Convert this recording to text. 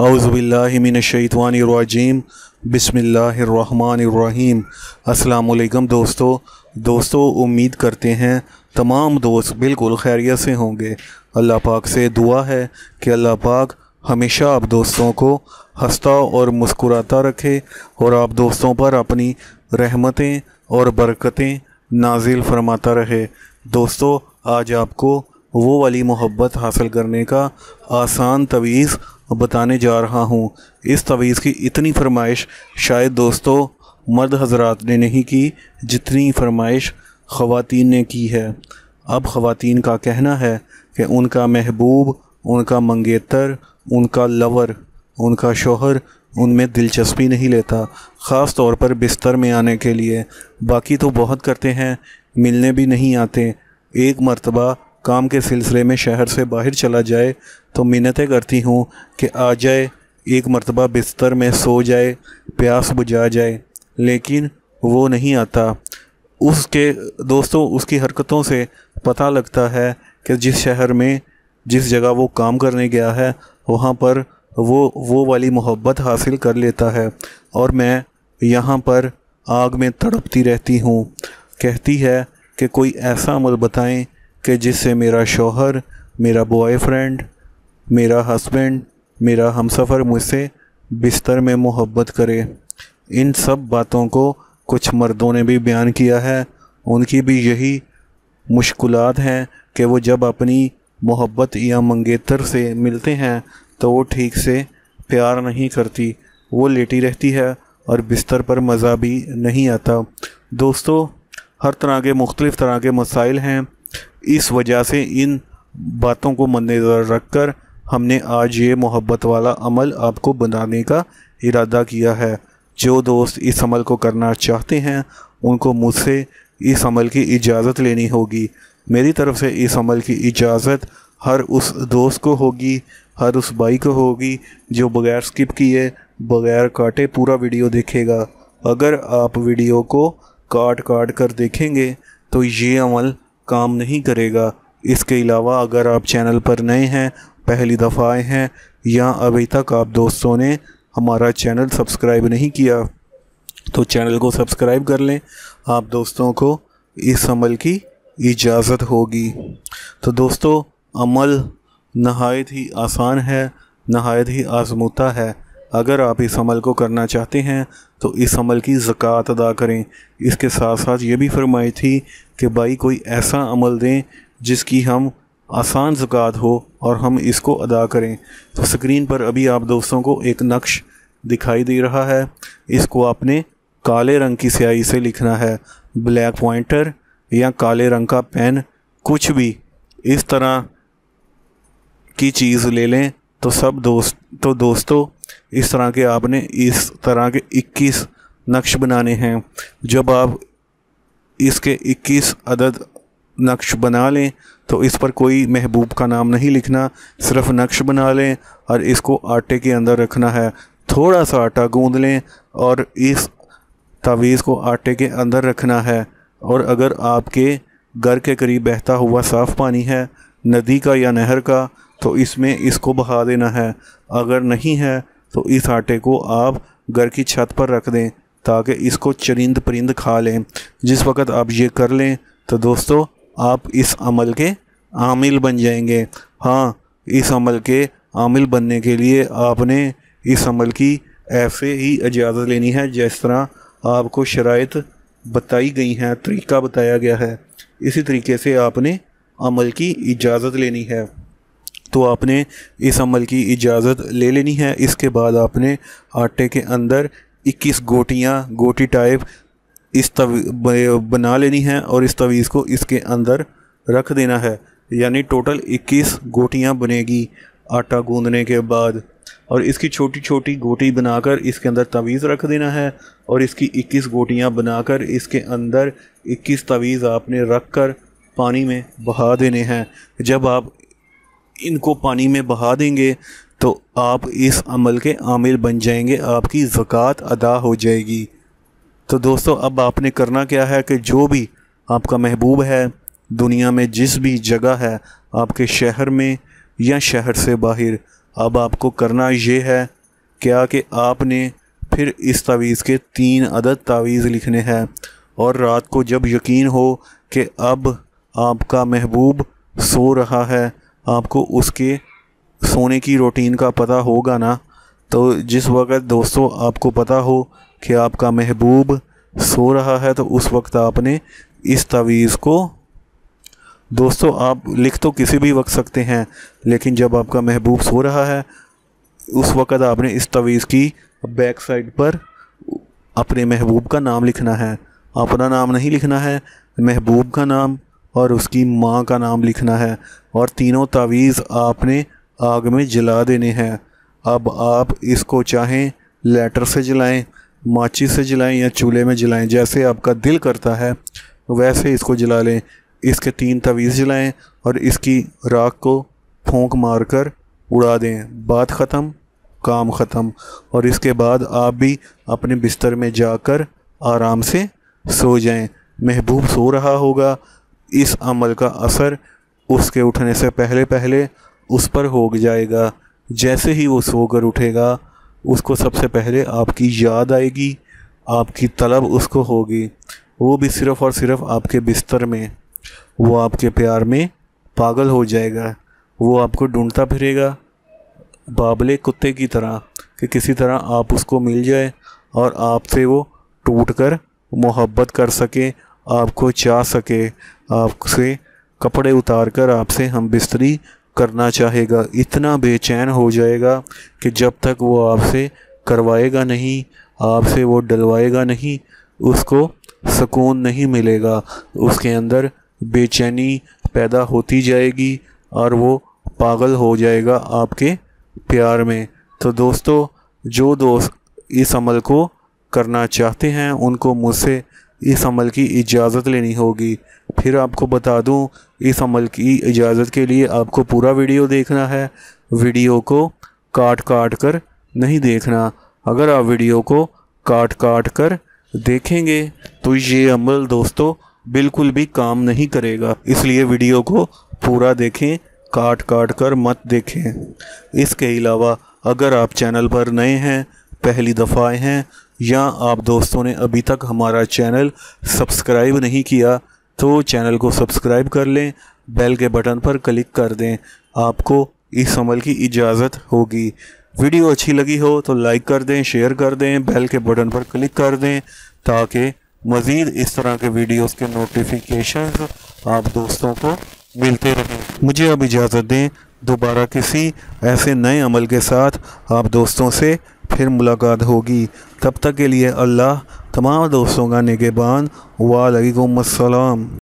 اعوذ باللہ من الشیطان الرجیم بسم اللہ الرحمن الرحیم السلام علیکم دوستو دوستو امید کرتے ہیں تمام دوست بالکل خیریت سے ہوں گے اللہ پاک سے دعا ہے کہ اللہ پاک ہمیشہ آپ دوستوں کو ہنستا اور مسکراتا رکھے اور آپ دوستوں پر اپنی رحمتیں اور برکتیں نازل فرماتا رہے دوستو آج آپ کو وہ والی محبت حاصل کرنے کا آسان طویز بتانے جا رہا ہوں اس طویز کی اتنی فرمائش شاید دوستو مرد حضرات نے نہیں کی جتنی فرمائش خواتین نے کی ہے اب خواتین کا کہنا ہے کہ ان کا محبوب ان کا منگیتر ان کا لور ان کا شوہر ان میں دلچسپی نہیں لیتا خاص طور پر بستر میں آنے کے لیے باقی تو بہت کرتے ہیں ملنے بھی نہیں آتے ایک مرتبہ کام کے سلسلے میں شہر سے باہر چلا جائے تو منتیں کرتی ہوں کہ آ جائے ایک مرتبہ بستر میں سو جائے پیاس بجھا جائے لیکن وہ نہیں آتا اس کے دوستوں اس کی حرکتوں سے پتہ لگتا ہے کہ جس شہر میں جس جگہ وہ کام کرنے گیا ہے وہاں پر وہ وہ والی محبت حاصل کر لیتا ہے اور میں یہاں پر آگ میں تڑپتی رہتی ہوں کہتی ہے کہ کوئی ایسا عمل بتائیں کہ جس سے میرا شوہر میرا بوائے فرینڈ میرا ہسبینڈ میرا ہم سفر مجھ سے بستر میں محبت کرے ان سب باتوں کو کچھ مردوں نے بھی بیان کیا ہے ان کی بھی یہی مشکلات ہیں کہ وہ جب اپنی محبت یا منگیتر سے ملتے ہیں تو وہ ٹھیک سے پیار نہیں کرتی وہ لیٹی رہتی ہے اور بستر پر مزہ بھی نہیں آتا دوستو ہر طرح کے مختلف طرح کے مسائل ہیں اس وجہ سے ان باتوں کو مد نظر رکھ کر ہم نے آج یہ محبت والا عمل آپ کو بنانے کا ارادہ کیا ہے جو دوست اس عمل کو کرنا چاہتے ہیں ان کو مجھ سے اس عمل کی اجازت لینی ہوگی میری طرف سے اس عمل کی اجازت ہر اس دوست کو ہوگی ہر اس بھائی کو ہوگی جو بغیر سکپ کیے بغیر کاٹے پورا ویڈیو دیکھے گا اگر آپ ویڈیو کو کاٹ کاٹ کر دیکھیں گے تو یہ عمل کام نہیں کرے گا اس کے علاوہ اگر آپ چینل پر نئے ہیں پہلی دفعہ آئے ہیں یا ابھی تک آپ دوستوں نے ہمارا چینل سبسکرائب نہیں کیا تو چینل کو سبسکرائب کر لیں آپ دوستوں کو اس عمل کی اجازت ہوگی تو دوستوں عمل نہایت ہی آسان ہے نہایت ہی آزموتا ہے اگر آپ اس عمل کو کرنا چاہتے ہیں تو اس عمل کی زکوٰۃ ادا کریں اس کے ساتھ ساتھ یہ بھی فرمائی تھی کہ بھائی کوئی ایسا عمل دیں جس کی ہم آسان زکوٰۃ ہو اور ہم اس کو ادا کریں تو سکرین پر ابھی آپ دوستوں کو ایک نقش دکھائی دے رہا ہے اس کو آپ نے کالے رنگ کی سیاہی سے لکھنا ہے بلیک پوائنٹر یا کالے رنگ کا پین کچھ بھی اس طرح کی چیز لے لیں تو سب دوست تو دوستو اس طرح کے آپ نے اس طرح کے اکیس نقش بنانے ہیں جب آپ اس کے اکیس عدد نقش بنا لیں تو اس پر کوئی محبوب کا نام نہیں لکھنا صرف نقش بنا لیں اور اس کو آٹے کے اندر رکھنا ہے تھوڑا سا آٹا گوندھ لیں اور اس تعویز کو آٹے کے اندر رکھنا ہے اور اگر آپ کے گھر کے قریب بہتا ہوا صاف پانی ہے ندی کا یا نہر کا تو اس میں اس کو بہا دینا ہے اگر نہیں ہے تو اس آٹے کو آپ گھر کی چھت پر رکھ دیں تاکہ اس کو چرند پرند کھا لیں جس وقت آپ یہ کر لیں تو دوستو آپ اس عمل کے عامل بن جائیں گے ہاں اس عمل کے عامل بننے کے لیے آپ نے اس عمل کی ایسے ہی اجازت لینی ہے جس طرح آپ کو شرائط بتائی گئی ہیں طریقہ بتایا گیا ہے اسی طریقے سے آپ نے عمل کی اجازت لینی ہے تو آپ نے اس عمل کی اجازت لے لینی ہے اس کے بعد آپ نے آٹے کے اندر اکیس گوٹیاں گوٹی ٹائپ اس طوی بنا لینی ہیں اور اس طویز کو اس کے اندر رکھ دینا ہے یعنی ٹوٹل اکیس گوٹیاں بنے گی آٹا گوندنے کے بعد اور اس کی چھوٹی چھوٹی گوٹی بنا کر اس کے اندر طویز رکھ دینا ہے اور اس کی اکیس گوٹیاں بنا کر اس کے اندر اکیس طویز آپ نے رکھ کر پانی میں بہا دینے ہیں جب آپ ان کو پانی میں بہا دیں گے تو آپ اس عمل کے عامل بن جائیں گے آپ کی زکوٰۃ ادا ہو جائے گی تو دوستو اب آپ نے کرنا کیا ہے کہ جو بھی آپ کا محبوب ہے دنیا میں جس بھی جگہ ہے آپ کے شہر میں یا شہر سے باہر اب آپ کو کرنا یہ ہے کیا کہ آپ نے پھر اس تعویز کے تین عدد تعویذ لکھنے ہیں اور رات کو جب یقین ہو کہ اب آپ کا محبوب سو رہا ہے آپ کو اس کے سونے کی روٹین کا پتہ ہوگا نا تو جس وقت دوستوں آپ کو پتہ ہو کہ آپ کا محبوب سو رہا ہے تو اس وقت آپ نے اس تعویز کو دوستو آپ لکھ تو کسی بھی وقت سکتے ہیں لیکن جب آپ کا محبوب سو رہا ہے اس وقت آپ نے اس تعویز کی بیک سائڈ پر اپنے محبوب کا نام لکھنا ہے اپنا نام نہیں لکھنا ہے محبوب کا نام اور اس کی ماں کا نام لکھنا ہے اور تینوں تعویز آپ نے آگ میں جلا دینے ہیں اب آپ اس کو چاہیں لیٹر سے جلائیں ماچی سے جلائیں یا چولہے میں جلائیں جیسے آپ کا دل کرتا ہے ویسے اس کو جلا لیں اس کے تین تعویز جلائیں اور اس کی راکھ کو پھونک مار کر اڑا دیں بات ختم کام ختم اور اس کے بعد آپ بھی اپنے بستر میں جا کر آرام سے سو جائیں محبوب سو رہا ہوگا اس عمل کا اثر اس کے اٹھنے سے پہلے پہلے اس پر ہو جائے گا جیسے ہی وہ سو کر اٹھے گا اس کو سب سے پہلے آپ کی یاد آئے گی آپ کی طلب اس کو ہوگی وہ بھی صرف اور صرف آپ کے بستر میں وہ آپ کے پیار میں پاگل ہو جائے گا وہ آپ کو ڈھونڈتا پھرے گا بابلے کتے کی طرح کہ کسی طرح آپ اس کو مل جائے اور آپ سے وہ ٹوٹ کر محبت کر سکے آپ کو چاہ سکے آپ سے کپڑے اتار کر آپ سے ہم بستری کرنا چاہے گا اتنا بے چین ہو جائے گا کہ جب تک وہ آپ سے کروائے گا نہیں آپ سے وہ ڈلوائے گا نہیں اس کو سکون نہیں ملے گا اس کے اندر بے چینی پیدا ہوتی جائے گی اور وہ پاگل ہو جائے گا آپ کے پیار میں تو دوستو جو دوست اس عمل کو کرنا چاہتے ہیں ان کو مجھ سے اس عمل کی اجازت لینی ہوگی پھر آپ کو بتا دوں اس عمل کی اجازت کے لیے آپ کو پورا ویڈیو دیکھنا ہے ویڈیو کو کاٹ کاٹ کر نہیں دیکھنا اگر آپ ویڈیو کو کاٹ کاٹ کر دیکھیں گے تو یہ عمل دوستو بالکل بھی کام نہیں کرے گا اس لیے ویڈیو کو پورا دیکھیں کاٹ کاٹ کر مت دیکھیں اس کے علاوہ اگر آپ چینل پر نئے ہیں پہلی دفعہ ہیں یا آپ دوستوں نے ابھی تک ہمارا چینل سبسکرائب نہیں کیا تو چینل کو سبسکرائب کر لیں بیل کے بٹن پر کلک کر دیں آپ کو اس عمل کی اجازت ہوگی ویڈیو اچھی لگی ہو تو لائک کر دیں شیئر کر دیں بیل کے بٹن پر کلک کر دیں تاکہ مزید اس طرح کے ویڈیوز کے نوٹیفیکیشنز آپ دوستوں کو ملتے رہیں مجھے اب اجازت دیں دوبارہ کسی ایسے نئے عمل کے ساتھ آپ دوستوں سے پھر ملاقات ہوگی تب تک کے لیے اللہ تمام دوستوں کا نگہبان وعلیکم السلام